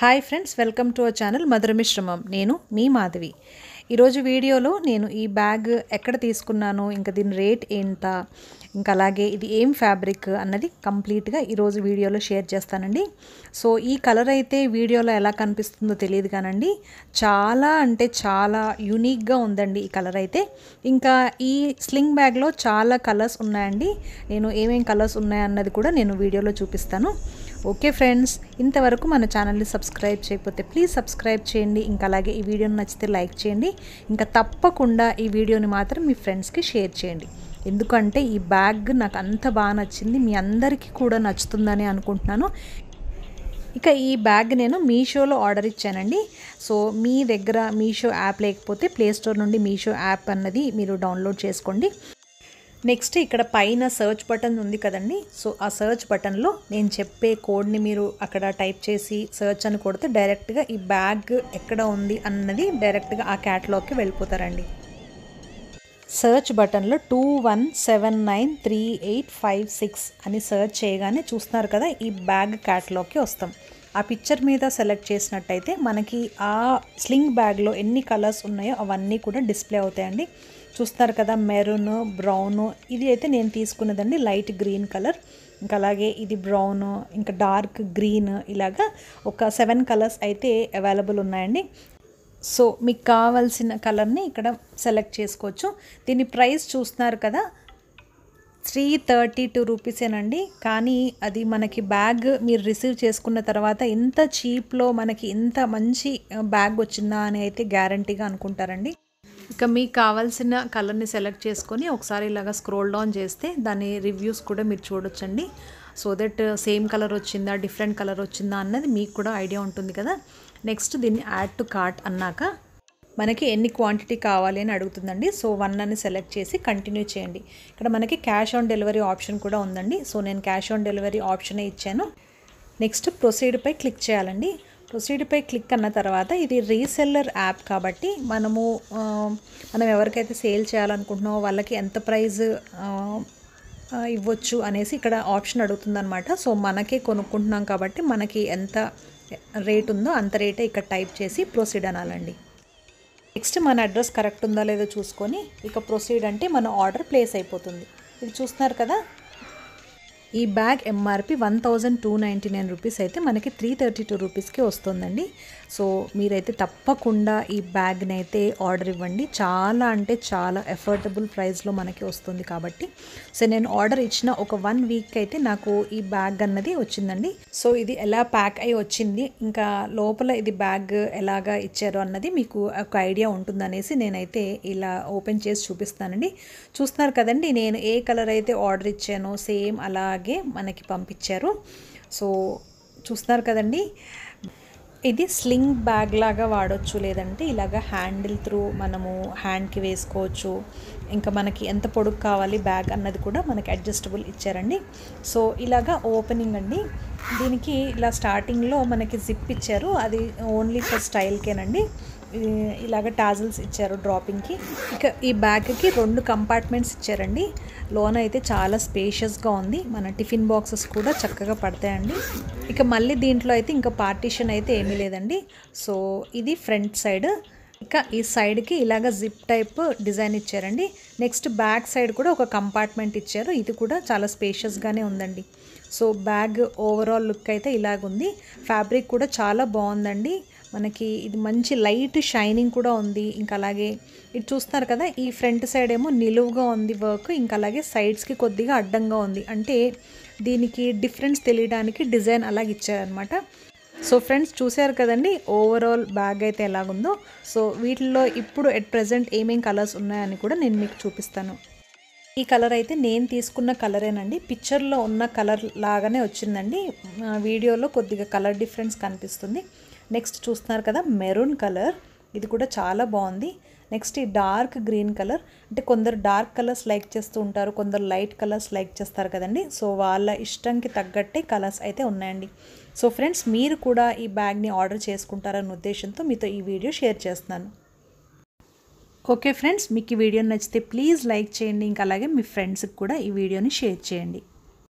hi friends welcome to our channel Madhura Mishramam నేను మీ మాధవి ఈరోజు వీడియోలో నేను ఈ బ్యాగ్ ఎక్కడ తీసుకున్నాను ఇంకా దీని రేట్ ఎంత ఇంకా అలాగే ఇది ఏం ఫ్యాబ్రిక్ అన్నది కంప్లీట్గా ఈరోజు వీడియోలో షేర్ చేస్తానండి సో ఈ కలర్ అయితే వీడియోలో ఎలా కనిపిస్తుందో తెలియదు కానండి చాలా అంటే చాలా యూనిక్గా ఉందండి ఈ కలర్ అయితే ఇంకా ఈ స్లింగ్ బ్యాగ్లో చాలా కలర్స్ ఉన్నాయండి నేను ఏమేమి కలర్స్ ఉన్నాయన్నది కూడా నేను వీడియోలో చూపిస్తాను ఓకే ఫ్రెండ్స్ ఇంతవరకు మన ఛానల్ని సబ్స్క్రైబ్ చేయకపోతే ప్లీజ్ సబ్స్క్రైబ్ చేయండి ఇంకా అలాగే ఈ వీడియోని నచ్చితే లైక్ చేయండి ఇంకా తప్పకుండా ఈ వీడియోని మాత్రం మీ ఫ్రెండ్స్కి షేర్ చేయండి ఎందుకంటే ఈ బ్యాగ్ నాకు అంత బాగా నచ్చింది మీ అందరికీ కూడా నచ్చుతుందని అనుకుంటున్నాను ఇక ఈ బ్యాగ్ నేను మీషోలో ఆర్డర్ ఇచ్చానండి సో మీ దగ్గర మీషో యాప్ లేకపోతే ప్లే స్టోర్ నుండి మీషో యాప్ అన్నది మీరు డౌన్లోడ్ చేసుకోండి నెక్స్ట్ ఇక్కడ పైన సర్చ్ బటన్ ఉంది కదండి సో ఆ సర్చ్ బటన్లో నేను చెప్పే కోడ్ని మీరు అక్కడ టైప్ చేసి సర్చ్ అని కొడితే డైరెక్ట్గా ఈ బ్యాగ్ ఎక్కడ ఉంది అన్నది డైరెక్ట్గా ఆ క్యాట్లాగ్కి వెళ్ళిపోతారండి సర్చ్ బటన్లో two one seven nine three eight five six అని సర్చ్ చేయగానే చూస్తున్నారు కదా ఈ బ్యాగ్ క్యాట్లాగ్కి వస్తాం ఆ పిక్చర్ మీద సెలెక్ట్ చేసినట్టయితే మనకి ఆ స్లింగ్ బ్యాగ్లో ఎన్ని కలర్స్ ఉన్నాయో అవన్నీ కూడా డిస్ప్లే అవుతాయండి చూస్తున్నారు కదా మెరూన్ బ్రౌన్ ఇది అయితే నేను తీసుకున్నదండి లైట్ గ్రీన్ కలర్ ఇంకా అలాగే ఇది బ్రౌన్ ఇంకా డార్క్ గ్రీన్ ఇలాగా ఒక సెవెన్ కలర్స్ అయితే అవైలబుల్ ఉన్నాయండి సో మీకు కావాల్సిన కలర్ని ఇక్కడ సెలెక్ట్ చేసుకోవచ్చు దీని ప్రైస్ చూస్తున్నారు కదా త్రీ థర్టీ టూ రూపీసేనండి కానీ అది మనకి బ్యాగ్ మీరు రిసీవ్ చేసుకున్న తర్వాత ఇంత చీప్లో మనకి ఇంత మంచి బ్యాగ్ వచ్చిందా అని అయితే గ్యారంటీగా అనుకుంటారండి ఇక మీకు కావాల్సిన కలర్ని సెలెక్ట్ చేసుకొని ఒకసారి ఇలాగా స్క్రోల్ డౌన్ చేస్తే దాని రివ్యూస్ కూడా మీరు చూడొచ్చండి సో దట్ సేమ్ కలర్ వచ్చిందా డిఫరెంట్ కలర్ వచ్చిందా అన్నది మీకు కూడా ఐడియా ఉంటుంది కదా నెక్స్ట్ దీన్ని యాడ్ టు కార్ట్ అన్నాక మనకి ఎన్ని క్వాంటిటీ కావాలి అని అడుగుతుందండి సో వన్ అని సెలెక్ట్ చేసి కంటిన్యూ చేయండి ఇక్కడ మనకి క్యాష్ ఆన్ డెలివరీ ఆప్షన్ కూడా ఉందండి సో నేను క్యాష్ ఆన్ డెలివరీ ఆప్షనే ఇచ్చాను నెక్స్ట్ ప్రొసీడ్పై క్లిక్ చేయాలండి ప్రొసీడ్పై క్లిక్ అన్న తర్వాత ఇది రీసెల్లర్ యాప్ కాబట్టి మనము మనం ఎవరికైతే సేల్ చేయాలనుకుంటున్నామో వాళ్ళకి ఎంత ప్రైజ్ ఇవ్వచ్చు అనేసి ఇక్కడ ఆప్షన్ అడుగుతుందనమాట సో మనకే కొనుక్కుంటున్నాం కాబట్టి మనకి ఎంత రేట్ ఉందో అంత రేటే ఇక్కడ టైప్ చేసి ప్రొసీడ్ అనాలండి నెక్స్ట్ మన అడ్రస్ కరెక్ట్ ఉందా లేదో చూసుకొని ఇక ప్రొసీడ్ అంటే మన ఆర్డర్ ప్లేస్ అయిపోతుంది ఇది చూస్తున్నారు కదా ఈ bag MRP one thousand two ninety nine rupees అయితే మనకి త్రీ థర్టీ టూ రూపీస్కి వస్తుందండి సో మీరైతే తప్పకుండా ఈ బ్యాగ్ని అయితే ఆర్డర్ ఇవ్వండి చాలా అంటే చాలా ఎఫోర్డబుల్ ప్రైస్లో మనకి వస్తుంది కాబట్టి సో నేను ఆర్డర్ ఇచ్చిన ఒక వన్ వీక్ అయితే నాకు ఈ బ్యాగ్ అన్నది వచ్చిందండి సో ఇది ఎలా ప్యాక్ అయి వచ్చింది ఇంకా లోపల ఇది బ్యాగ్ ఎలాగా ఇచ్చారో అన్నది మీకు ఒక ఐడియా ఉంటుందనేసి నేనైతే ఇలా ఓపెన్ చేసి చూపిస్తానండి చూస్తున్నారు కదండి నేను ఏ కలర్ అయితే ఆర్డర్ ఇచ్చానో సేమ్ అలా అలాగే మనకి పంపించారు సో చూస్తున్నారు కదండి ఇది స్లింగ్ బ్యాగ్ లాగా వాడచ్చు లేదంటే ఇలాగ హ్యాండిల్ త్రూ మనము హ్యాండ్కి వేసుకోవచ్చు ఇంకా మనకి ఎంత పొడుగు కావాలి బ్యాగ్ అన్నది కూడా మనకి అడ్జస్టబుల్ ఇచ్చారండి సో ఇలాగ ఓపెనింగ్ అండి దీనికి ఇలా స్టార్టింగ్లో మనకి జిప్ ఇచ్చారు అది ఓన్లీ ఫర్ స్టైల్కేనండి ఇలాగ టాజిల్స్ ఇచ్చారు డ్రాపింగ్కి ఇక ఈ బ్యాగ్కి రెండు కంపార్ట్మెంట్స్ ఇచ్చారండి లోన అయితే చాలా స్పేషియస్గా ఉంది మన టిఫిన్ బాక్సెస్ కూడా చక్కగా పడతాయండి ఇక మళ్ళీ దీంట్లో అయితే ఇంకా పార్టీషన్ అయితే ఏమీ లేదండి సో ఇది ఫ్రంట్ సైడ్ ఇక ఈ సైడ్కి ఇలాగ జిప్ టైప్ డిజైన్ ఇచ్చారండి నెక్స్ట్ బ్యాక్ సైడ్ కూడా ఒక కంపార్ట్మెంట్ ఇచ్చారు ఇది కూడా చాలా స్పేషియస్గానే ఉందండి సో బ్యాగ్ ఓవరాల్ లుక్ అయితే ఇలాగుంది ఫ్యాబ్రిక్ కూడా చాలా బాగుందండి మనకి ఇది మంచి లైట్ షైనింగ్ కూడా ఉంది ఇంకా అలాగే ఇది చూస్తున్నారు కదా ఈ ఫ్రంట్ సైడ్ ఏమో నిలువుగా ఉంది వర్క్ ఇంకా అలాగే సైడ్స్కి కొద్దిగా అడ్డంగా ఉంది అంటే దీనికి డిఫరెన్స్ తెలియడానికి డిజైన్ అలాగే ఇచ్చారనమాట సో ఫ్రెండ్స్ చూసారు కదండి ఓవరాల్ బ్యాగ్ అయితే ఎలాగుందో సో వీటిల్లో ఇప్పుడు ఎట్ ప్రజెంట్ ఏమేం కలర్స్ ఉన్నాయని కూడా నేను మీకు చూపిస్తాను ఈ కలర్ అయితే నేను తీసుకున్న కలరేనండి పిక్చర్లో ఉన్న కలర్ లాగానే వచ్చిందండి వీడియోలో కొద్దిగా కలర్ డిఫరెన్స్ కనిపిస్తుంది నెక్స్ట్ చూస్తున్నారు కదా మెరూన్ కలర్ ఇది కూడా చాలా బాగుంది నెక్స్ట్ ఈ డార్క్ గ్రీన్ కలర్ అంటే కొందరు డార్క్ కలర్స్ లైక్ చేస్తూ ఉంటారు కొందరు లైట్ కలర్స్ లైక్ చేస్తారు కదండి సో వాళ్ళ ఇష్టంకి తగ్గట్టే కలర్స్ అయితే ఉన్నాయండి సో ఫ్రెండ్స్ మీరు కూడా ఈ బ్యాగ్ని ఆర్డర్ చేసుకుంటారన్న ఉద్దేశంతో మీతో ఈ వీడియో షేర్ చేస్తున్నాను ఓకే ఫ్రెండ్స్ మీకు ఈ వీడియో నచ్చితే ప్లీజ్ లైక్ చేయండి ఇంకా అలాగే మీ ఫ్రెండ్స్కి కూడా ఈ వీడియోని షేర్ చేయండి